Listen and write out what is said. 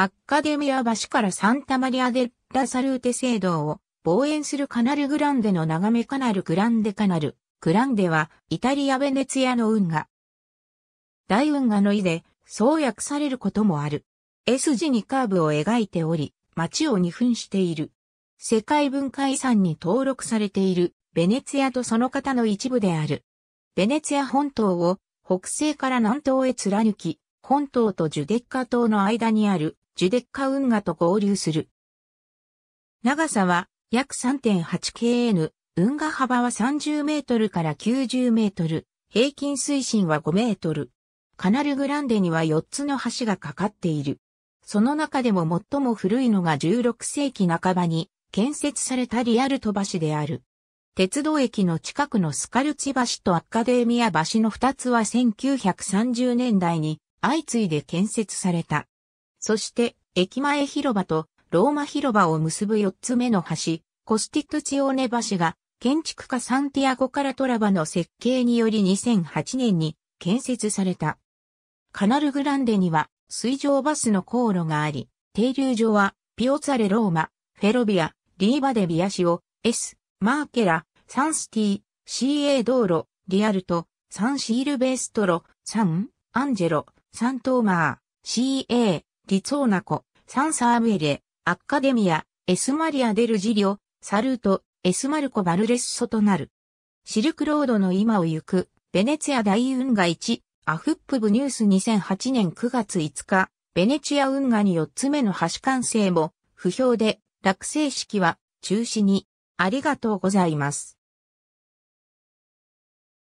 アッカデミア橋からサンタマリアデッラサルーテ聖堂を望遠するカナルグランデの眺めカナルグランデカナル。グランデはイタリア・ベネツィアの運河。大運河の井で、そう訳されることもある。S 字にカーブを描いており、街を二分している。世界文化遺産に登録されている、ベネツィアとその方の一部である。ベネツィア本島を北西から南東へ貫き、本島とジュデッカ島の間にあるジュデッカ運河と合流する。長さは約 3.8kn、運河幅は30メートルから90メートル、平均水深は5メートル。カナルグランデには4つの橋がかかっている。その中でも最も古いのが16世紀半ばに建設されたリアルト橋である。鉄道駅の近くのスカルチ橋とアッカデミア橋の2つは1930年代に相次いで建設された。そして、駅前広場とローマ広場を結ぶ四つ目の橋、コスティトチオーネ橋が、建築家サンティアゴ・カラトラバの設計により2008年に建設された。カナルグランデには水上バスの航路があり、停留所はピオツァレ・ローマ、フェロビア、リーバデ・ビアシオ、S、マーケラ、サンスティ、CA 道路、リアルト、サンシールベーストロ、サン、アンジェロ、サントーマー、CA、リツォーナコ、サンサーブエレ、アッカデミア、エスマリア・デル・ジリオ、サルート、エスマルコ・バルレッソとなる。シルクロードの今を行く、ベネツィア大運河1、アフップブニュース2008年9月5日、ベネィア運河に4つ目の橋完成も、不評で、落成式は中止に、ありがとうございます。